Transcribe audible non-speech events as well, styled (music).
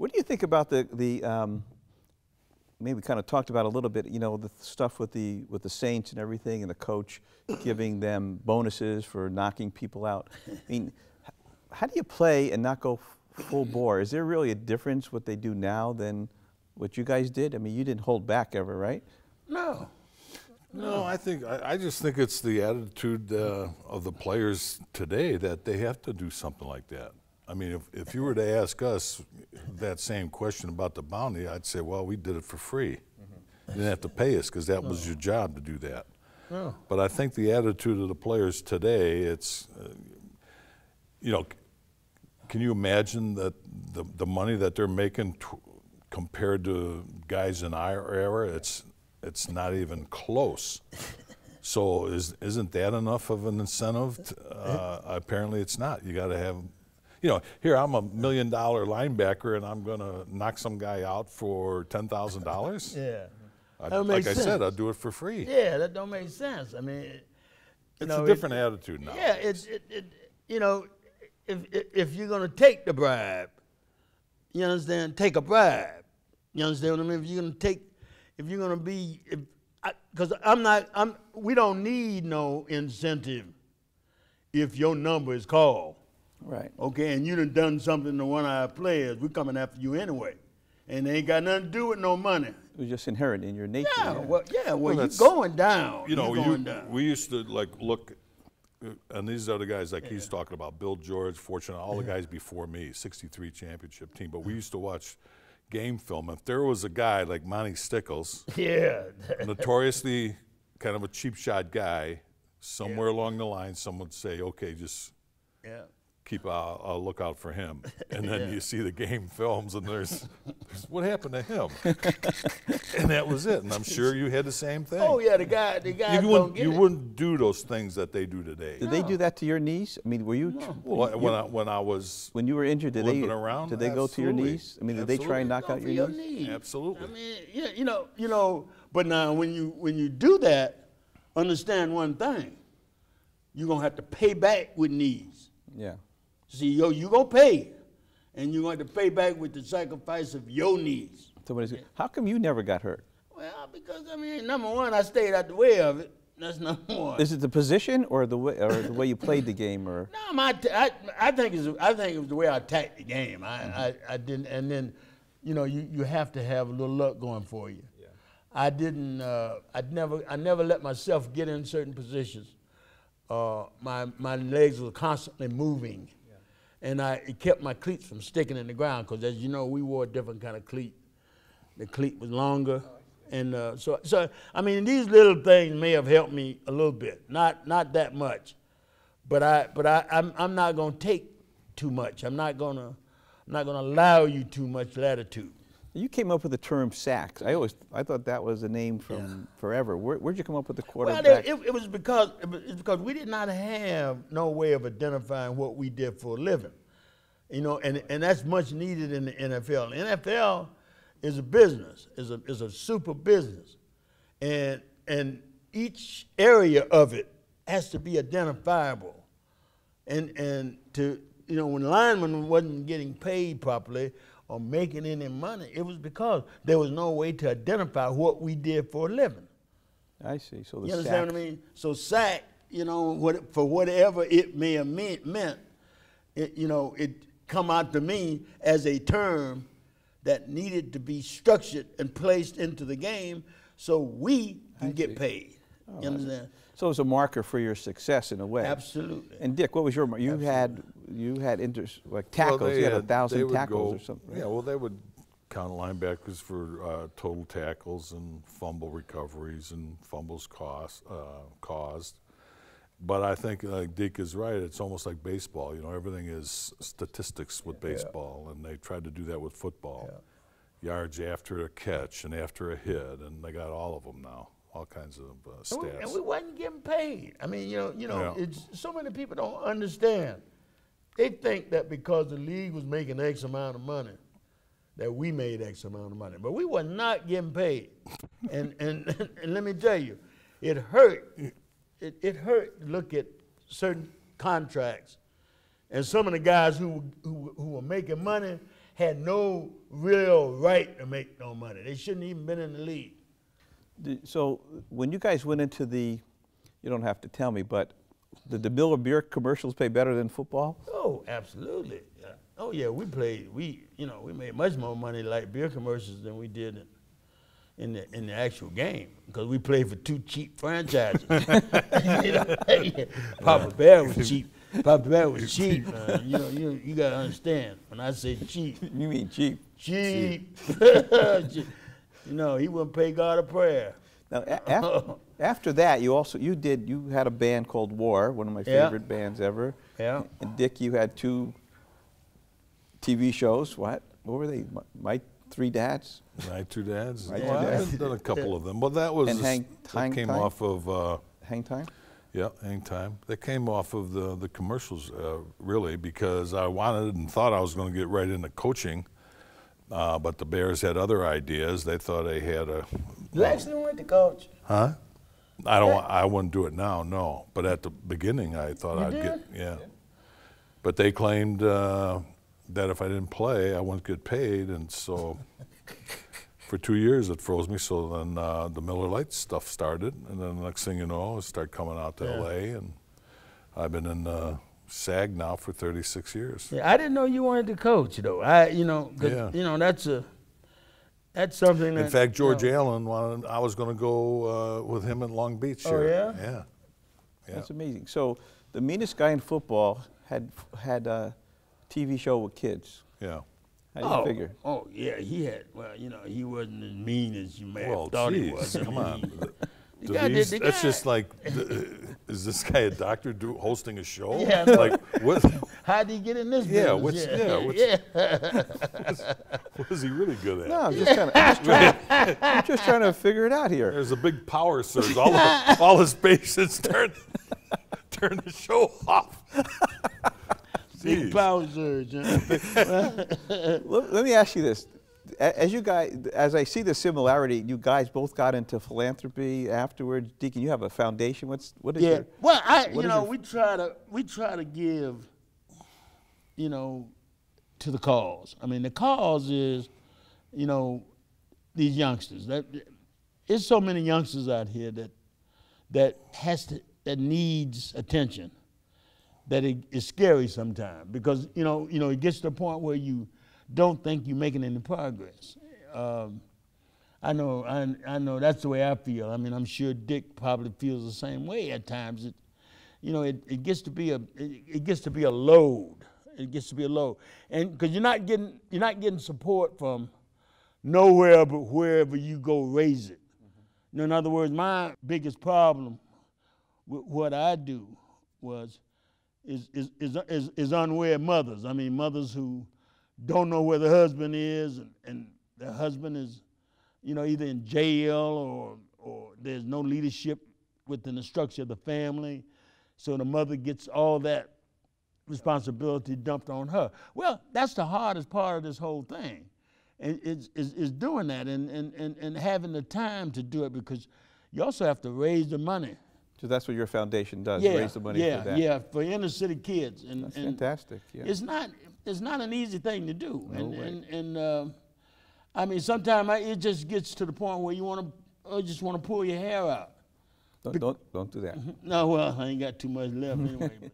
What do you think about the, the um, maybe kind of talked about a little bit, you know, the stuff with the, with the Saints and everything and the coach giving them bonuses for knocking people out. I mean, how do you play and not go full bore? Is there really a difference what they do now than what you guys did? I mean, you didn't hold back ever, right? No. No, I think I, I, just think it's the attitude uh, of the players today that they have to do something like that. I mean, if, if you were to ask us that same question about the bounty, I'd say, well, we did it for free. Mm -hmm. You didn't have to pay us because that no. was your job to do that. No. Oh. But I think the attitude of the players today, it's, uh, you know, can you imagine that the, the money that they're making compared to guys in our era, it's it's not even close. so is isn't that enough of an incentive? To, uh, apparently, it's not. You got to have you know, here I'm a million dollar linebacker and I'm going to knock some guy out for $10,000? (laughs) yeah. I, that like sense. I said, I'd do it for free. Yeah, that don't make sense. I mean, it's know, a different it, attitude now. Yeah, it's it, it, you know, if if you're gonna take the bribe, you understand, take a bribe. You understand what I mean? If you're gonna take, if you're gonna be, because I'm not, I'm, we don't need no incentive if your number is called. Right. Okay, and you done done something to one of our players. We're coming after you anyway. And they ain't got nothing to do with no money. It was just inherent in your nature. Yeah, well, yeah, well, well you're going down. You know, you, down. we used to like look, uh, and these other guys like yeah. he's talking about, Bill George, Fortune, all the guys before me, 63 championship team. But we used to watch game film. If there was a guy like Monty Stickles, (laughs) yeah, notoriously kind of a cheap shot guy, somewhere yeah. along the line, someone would say, okay, just yeah keep a, a, lookout for him. (laughs) And then yeah. you see the game films, and there's, there's what happened to him? and that was it. And I'm sure you had the same thing. Oh yeah, the guy, the guy. You wouldn't, you it. wouldn't do those things that they do today. Did no. they do that to your knees? I mean, were you? No. Well, you, when I when I was when you were injured, did they around? Did they go to your knees? I mean, did Absolutely. they try and knock out your, your knees? knees? Absolutely. I mean, yeah, you know, you know. But now, when you when you do that, understand one thing. You're gonna have to pay back with knees. Yeah. See, yo, you're going to pay. And you're going to pay back with the sacrifice of your Somebody said, how come you never got hurt? Well, because, I mean, number one, I stayed out the way of it. That's number one. Is it the position or the way, or the way you played the game? Or? (laughs) No, my I, think it's, I think it was the way I attacked the game. I, mm -hmm. I, I didn't, and then, you know, you, you have to have a little luck going for you. I didn't. Uh, I never. I never let myself get in certain positions. Uh, my my legs were constantly moving and I it kept my cleats from sticking in the ground because, as you know, we wore a different kind of cleat. The cleat was longer, and uh, so so I mean, these little things may have helped me a little bit, not not that much, but I but I I'm, I'm not gonna take too much. I'm not gonna I'm not gonna allow you too much latitude. You came up with the term sacks. I always I thought that was a name from yeah. forever. Where, would you come up with the quarterback? Well, it, it was because it's because we did not have no way of identifying what we did for a living, you know, and and that's much needed in the NFL. The NFL is a business, is a is a super business, and and each area of it has to be identifiable, and and to you know when linemen wasn't getting paid properly or making any money. It was because there was no way to identify what we did for a living. I see. So the you understand sack. what I mean? So sack, you know, what, for whatever it may have meant, meant it, you know, it come out to me as a term that needed to be structured and placed into the game so we can get paid. Oh, you understand? So it's a marker for your success in a way. Absolutely. And Dick, what was your you Absolutely. had you had inter like tackles. Well, you had, had, a thousand tackles go, or something. Yeah, well, they would count linebackers for uh, total tackles and fumble recoveries and fumbles cost, uh, caused. But I think uh, Dick is right. It's almost like baseball. You know, everything is statistics with baseball, and they tried to do that with football. Yeah. Yards after a catch and after a hit, and they got all of them now all kinds of uh, stats. And we, and we, wasn't getting paid. I mean, you know, you know, yeah. so many people don't understand. They think that because the league was making X amount of money, that we made X amount of money. But we were not getting paid. and, and, (laughs) and let me tell you, it hurt. It, it hurt look at certain contracts. And some of the guys who, who, who were making money had no real right to make no money. They shouldn't even been in the league. So when you guys went into the, you don't have to tell me, but did the Bill beer commercials pay better than football? Oh, absolutely. Oh yeah, we played. We you know we made much more money like beer commercials than we did in, in the in the actual game because we played for two cheap franchises. (laughs) you know, (laughs) Papa Bear was cheap. (laughs) Papa Bear was cheap. Uh, you know, you you gotta understand when I say cheap. You mean cheap? Cheap. cheap. you know, he wouldn't pay God a prayer. Now, (laughs) after, after that, you also you did you had a band called War, one of my favorite bands ever. Yeah. And Dick, you had two TV shows. What? What were they? My, my three dads. My two dads. my two dads. I've done a couple of them, but that was and hang, hang that came time? off of uh, Hang Time. Yeah, hang time. That came off of the the commercials, uh, really, because I wanted and thought I was going to get right into coaching. Uh, but the Bears had other ideas. They thought they had a. actually went to coach. Huh? I don't. I wouldn't do it now, no. But at the beginning, I thought you I'd did? get yeah. yeah. But they claimed uh, that if I didn't play, I wouldn't get paid, and so (laughs) for two years it froze me. So then uh, the Miller Lite stuff started, and then the next thing you know, I start coming out to yeah. L.A. and I've been in. Uh, SAG now for 36 years. Yeah, I didn't know you wanted to coach though. I, you know, yeah. you know that's a that's something. That, In fact, George you know, Allen wanted. I was going to go uh, with him in Long Beach. Oh here. yeah. Yeah. yeah. That's amazing. So the meanest guy in football had had a TV show with kids. Yeah. How do you oh, figure? Oh yeah, he had. Well, you know, he wasn't as mean as you may well, have thought geez, he was. Come on. The, the guy, the, that's guy. just like is this guy a doctor do, hosting a show? Yeah, no. like what? (laughs) How did he get in this? Yeah, what's yeah, yeah. What's, yeah. (laughs) what is he really good at? No, I'm just, kinda, trying, I'm just trying to figure it out here. There's a big power surge. All of, (laughs) all his patients turn turn the show off. Big power surge. Let, let me ask you this as you guys, as I see the similarity, you guys both got into philanthropy afterwards. Deacon, you have a foundation. What's what is yeah. Your, well, I you know we try to we try to give, you know, to the cause. I mean, the cause is, you know, these youngsters. That there's so many youngsters out here that that has to that needs attention. That it's scary sometimes because you know you know it gets to the point where you don't think you're making any progress. Um, I know, I, I, know that's the way I feel. I mean, I'm sure Dick probably feels the same way at times. It, you know, it, it gets to be a, it, it gets to be a load. It gets to be a load, and because you're not getting, you're not getting support from nowhere but wherever you go raise it. Mm-hmm. in other words, my biggest problem with what I do was is, is, is, is, is mothers. I mean, mothers who don't know where the husband is, and, and the husband is, you know, either in jail or, or there's no leadership within the structure of the family. So the mother gets all that responsibility dumped on her. Well, that's the hardest part of this whole thing. And it's, it's, it's doing that and, and, and, and having the time to do it because you also have to raise the money so that's what your foundation does, yeah, raise the money yeah, for that. Yeah, for inner city kids. And, that's and fantastic, yeah. It's not, it's not an easy thing to do. No and, way. and, and uh, I mean, sometimes it just gets to the point where you want to, uh, just want to pull your hair out. Don't, Be don't, don't do that. (laughs) no, well, I ain't got too much left anyway.